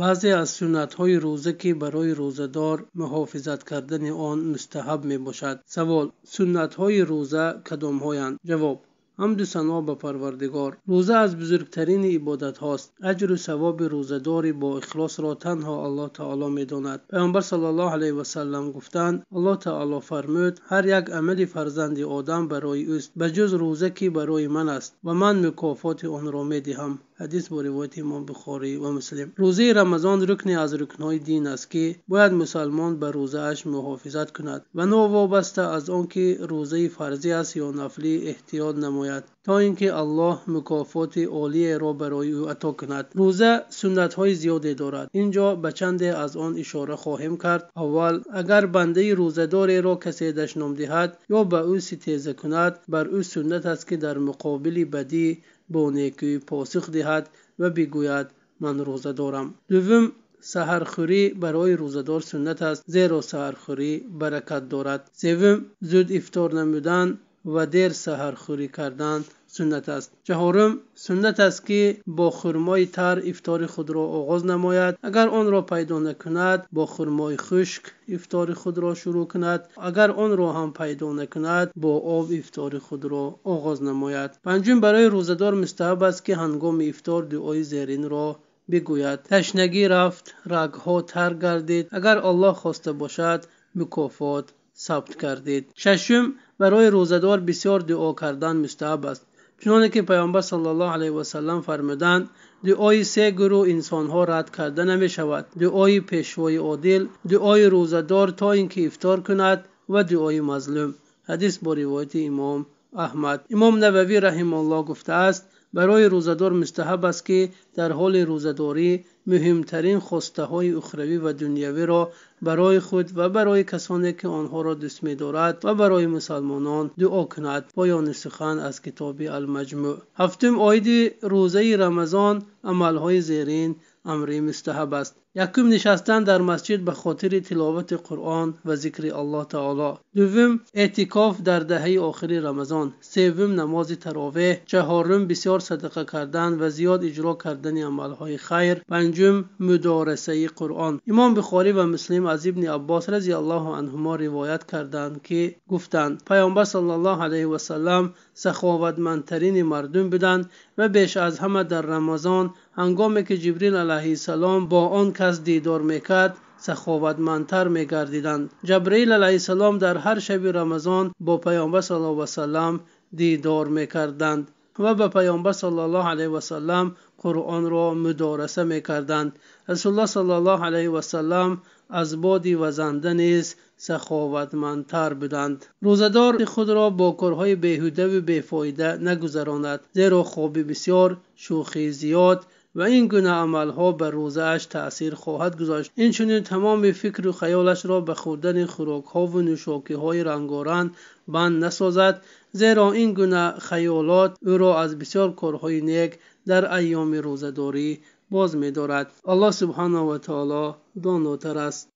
баъзе аз суннатҳои рӯза ки барои рӯзадор муҳофизат кардани он мустаҳаб мебошад савол суннатҳои рӯза кадомҳоянд ҷавоб ҳамду сано ба парвардигор рӯза аз бузургтарини ибодатҳост аҷру савоби рӯзадори бо ихлосро танҳо аллоҳ таоло медонад паомбар с вм гуфтанд аллоҳ таоло фармуд ҳар як амали фарзанди одам барои ӯст ба ҷуз рӯза ки барои ман аст ва ман мукофоти онро медиҳам حدیث بو روایت امام بخاری و مسلم روزه رمضان رکنی از رکنهای دین است که باید مسلمان به روزه اش محافظت کند و نو وابسته از آنکه روزه فرضی است یا نفلی احتیاط نماید تا اینکه الله مکافات عالی را برای او عطا کند روزه سنت های زیاده دارد اینجا به چند از آن اشاره خواهم کرد اول اگر بنده روزهدار را کسی دشنام دهد یا به او ستیزه کند بر او سنت است که در مقابل بدی бо некӯӣ посух диҳад ва бигӯяд ман рӯза дорам дуввум саҳархӯрӣ барои рӯзадор суннат аст зеро саҳархӯрӣ баракат дорад севум зуд ифтор намудан ва дер саҳархӯрӣ кардан سنت است چهارم سنت است که با خرمای تر افطار خود را آغاز نماید اگر آن را پیدا نکند با خرمای خشک افطار خود را شروع کند اگر آن را هم پیدا نکند با آب افطار خود را آغاز نماید پنجم برای روزدار مستحب است که هنگام افطار دعای زرین را بگوید تشنگی رفت رگها تر گردید اگر الله خواسته باشد مکافات ثبت کردید ششم برای روزدار بسیار دعا کردن مستحب است чуноне ки паёмбар саллаалвасалам фармуданд дуои се гурӯҳ инсонҳо рад карда намешавад дуои пешвои одил дуои рӯзадор то ин ки ифтор кунад ва дуои мазлум ҳадис бо ривояти имом аҳмад имом нававӣ раҳималло гуфтааст барои рӯзадор мустаҳаб аст ки дар ҳоли рӯзадорӣ مهمترین خواسته های اخروی و دنیوی را برای خود و برای کسانی که آنها را دوست می دارد و برای مسلمانان دعا کند پایان سخن از کتاب المجموع هفتم آید روزه رمضان های زیرین امری مستحب است یکم نشستن در مسجد به خاطر تلاوت قرآن و ذکر الله تعالی دوم اعتکاف در دهه آخری رمضان سوم نماز تراویح چهارم بسیار صدقه کردن و زیاد اجرا کردن عملهای خیر پنجم پنجم مدارسه قرآن امام بخاری و مسلم از ابن عباس رضی الله عنهما روایت کردند که گفتند پیامبر صلی الله علیه و سلم سخاوتمندترین مردم بودند و بیش از همه در رمضان هنگامی که جبریل علیه السلام با آن کس دیدار میکرد سخاوتمندتر میگردیدند جبرئیل علیه السلام در هر شب رمضان با پیامبر صلی الله علیه و سلم دیدار میکردند ва ба паёмбар саллаалвасалам қуръонро мудораса мекарданд расулла саллаалвасалам аз боди вазанда низ саховатмандтар буданд рӯзадор худро бо корҳои беҳудаву бефоида нагузаронад зеро хоби бисёр шӯхи зиёд و این گونه عملها به اش تاثیر خواهد گذاشت این چنین تمام فکر و خیالش را به خوردن خوراک ها و نوشاکی های رنگارنگ بند نسازد زیرا این گونه خیالات او را از بسیار کارهای نیک در ایام روزداری باز می دارد الله سبحانه و تعالی دانوتر است